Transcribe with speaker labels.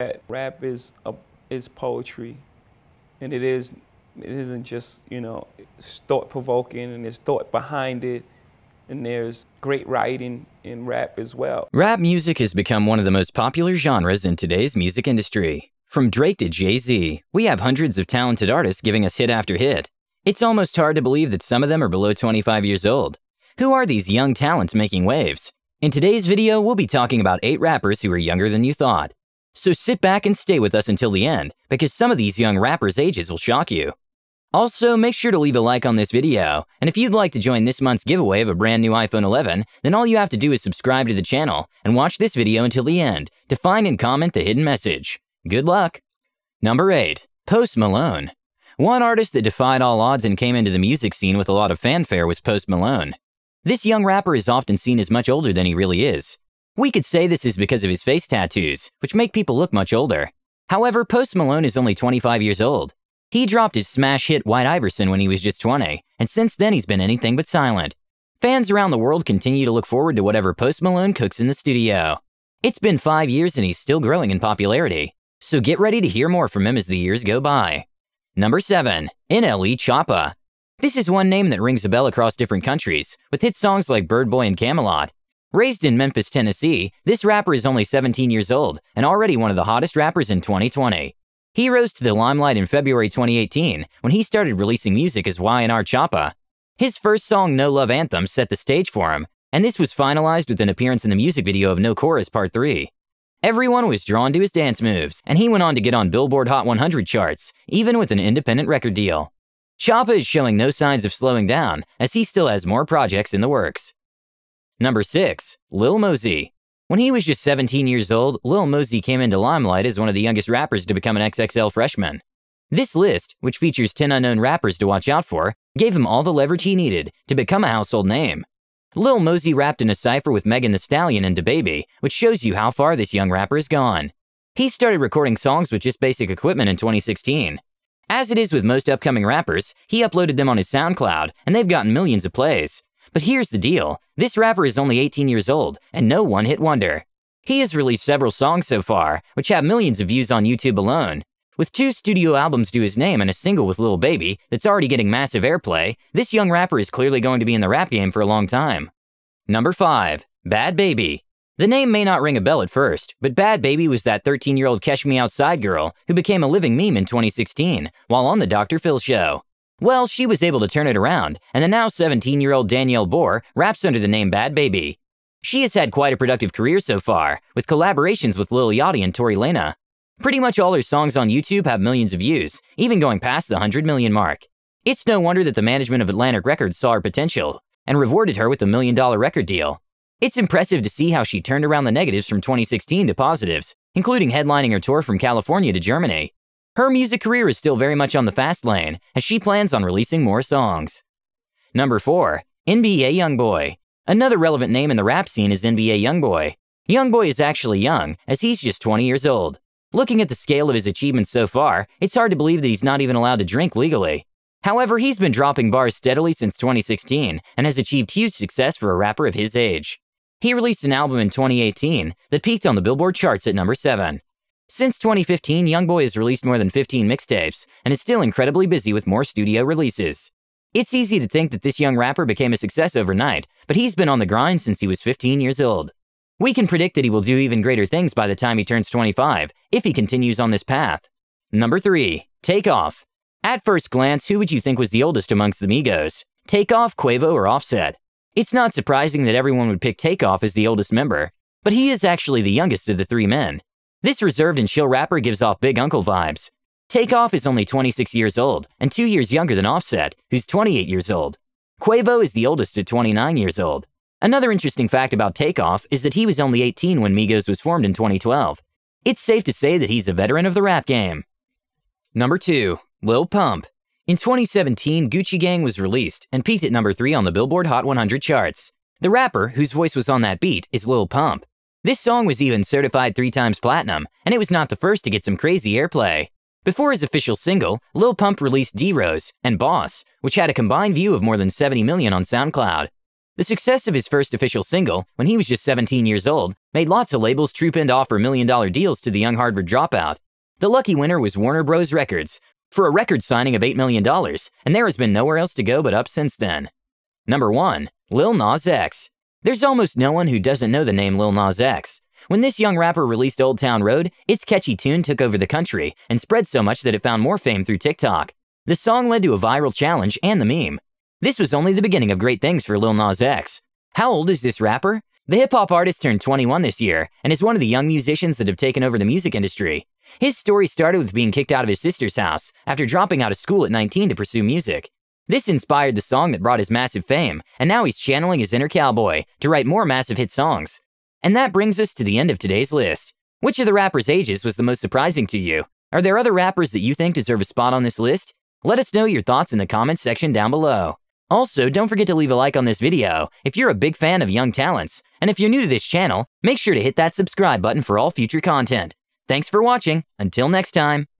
Speaker 1: that rap is a, is poetry, and it is it isn't just you know thought provoking, and there's thought behind it, and there's great writing in rap as well. Rap music has become one of the most popular genres in today's music industry. From Drake to Jay Z, we have hundreds of talented artists giving us hit after hit. It's almost hard to believe that some of them are below 25 years old. Who are these young talents making waves? In today's video, we'll be talking about 8 rappers who are younger than you thought. So sit back and stay with us until the end because some of these young rappers' ages will shock you. Also, make sure to leave a like on this video, and if you'd like to join this month's giveaway of a brand new iPhone 11, then all you have to do is subscribe to the channel and watch this video until the end to find and comment the hidden message. Good luck! Number 8. Post Malone One artist that defied all odds and came into the music scene with a lot of fanfare was Post Malone. This young rapper is often seen as much older than he really is, we could say this is because of his face tattoos, which make people look much older. However, Post Malone is only 25 years old. He dropped his smash hit White Iverson when he was just 20, and since then he's been anything but silent. Fans around the world continue to look forward to whatever Post Malone cooks in the studio. It's been five years and he's still growing in popularity, so get ready to hear more from him as the years go by. Number 7. NLE Choppa This is one name that rings a bell across different countries, with hit songs like Bird Boy and Camelot. Raised in Memphis, Tennessee, this rapper is only 17 years old and already one of the hottest rappers in 2020. He rose to the limelight in February 2018 when he started releasing music as Y&R Choppa. His first song, No Love Anthem, set the stage for him, and this was finalized with an appearance in the music video of No Chorus Part 3. Everyone was drawn to his dance moves, and he went on to get on Billboard Hot 100 charts, even with an independent record deal. Choppa is showing no signs of slowing down, as he still has more projects in the works. Number 6. Lil Mosey When he was just 17 years old, Lil Mosey came into limelight as one of the youngest rappers to become an XXL freshman. This list, which features 10 unknown rappers to watch out for, gave him all the leverage he needed to become a household name. Lil Mosey rapped in a cipher with Megan the Stallion and DaBaby, which shows you how far this young rapper has gone. He started recording songs with just basic equipment in 2016. As it is with most upcoming rappers, he uploaded them on his SoundCloud, and they've gotten millions of plays. But here's the deal this rapper is only 18 years old and no one hit wonder. He has released several songs so far, which have millions of views on YouTube alone. With two studio albums to his name and a single with Lil Baby that's already getting massive airplay, this young rapper is clearly going to be in the rap game for a long time. Number 5. Bad Baby. The name may not ring a bell at first, but Bad Baby was that 13 year old Catch Me Outside girl who became a living meme in 2016 while on The Dr. Phil Show. Well, she was able to turn it around, and the now 17 year old Danielle Bohr raps under the name Bad Baby. She has had quite a productive career so far, with collaborations with Lil Yachty and Tori Lena. Pretty much all her songs on YouTube have millions of views, even going past the 100 million mark. It's no wonder that the management of Atlantic Records saw her potential and rewarded her with a million dollar record deal. It's impressive to see how she turned around the negatives from 2016 to positives, including headlining her tour from California to Germany. Her music career is still very much on the fast lane, as she plans on releasing more songs. Number 4. NBA Youngboy. Another relevant name in the rap scene is NBA Youngboy. Youngboy is actually young, as he's just 20 years old. Looking at the scale of his achievements so far, it's hard to believe that he's not even allowed to drink legally. However, he's been dropping bars steadily since 2016 and has achieved huge success for a rapper of his age. He released an album in 2018 that peaked on the Billboard charts at number 7. Since 2015, Youngboy has released more than 15 mixtapes and is still incredibly busy with more studio releases. It's easy to think that this young rapper became a success overnight, but he's been on the grind since he was 15 years old. We can predict that he will do even greater things by the time he turns 25, if he continues on this path. Number 3. Takeoff. At first glance, who would you think was the oldest amongst the Migos? Takeoff, Quavo, or Offset? It's not surprising that everyone would pick Takeoff as the oldest member, but he is actually the youngest of the three men. This reserved and chill rapper gives off Big Uncle vibes. Takeoff is only 26 years old and two years younger than Offset, who's 28 years old. Quavo is the oldest at 29 years old. Another interesting fact about Takeoff is that he was only 18 when Migos was formed in 2012. It's safe to say that he's a veteran of the rap game. Number 2. Lil Pump. In 2017, Gucci Gang was released and peaked at number 3 on the Billboard Hot 100 charts. The rapper, whose voice was on that beat, is Lil Pump. This song was even certified three times platinum, and it was not the first to get some crazy airplay. Before his official single, Lil Pump released D-Rose and Boss, which had a combined view of more than 70 million on SoundCloud. The success of his first official single, when he was just 17 years old, made lots of labels troop in to offer million-dollar deals to the young Harvard dropout. The lucky winner was Warner Bros. Records, for a record signing of $8 million, and there has been nowhere else to go but up since then. Number 1. Lil Nas X there's almost no one who doesn't know the name Lil Nas X. When this young rapper released Old Town Road, its catchy tune took over the country and spread so much that it found more fame through TikTok. The song led to a viral challenge and the meme. This was only the beginning of great things for Lil Nas X. How old is this rapper? The hip hop artist turned 21 this year and is one of the young musicians that have taken over the music industry. His story started with being kicked out of his sister's house after dropping out of school at 19 to pursue music. This inspired the song that brought his massive fame, and now he's channeling his inner cowboy to write more massive hit songs. And that brings us to the end of today's list. Which of the rappers' ages was the most surprising to you? Are there other rappers that you think deserve a spot on this list? Let us know your thoughts in the comments section down below. Also, don't forget to leave a like on this video if you're a big fan of young talents, and if you're new to this channel, make sure to hit that subscribe button for all future content. Thanks for watching, until next time.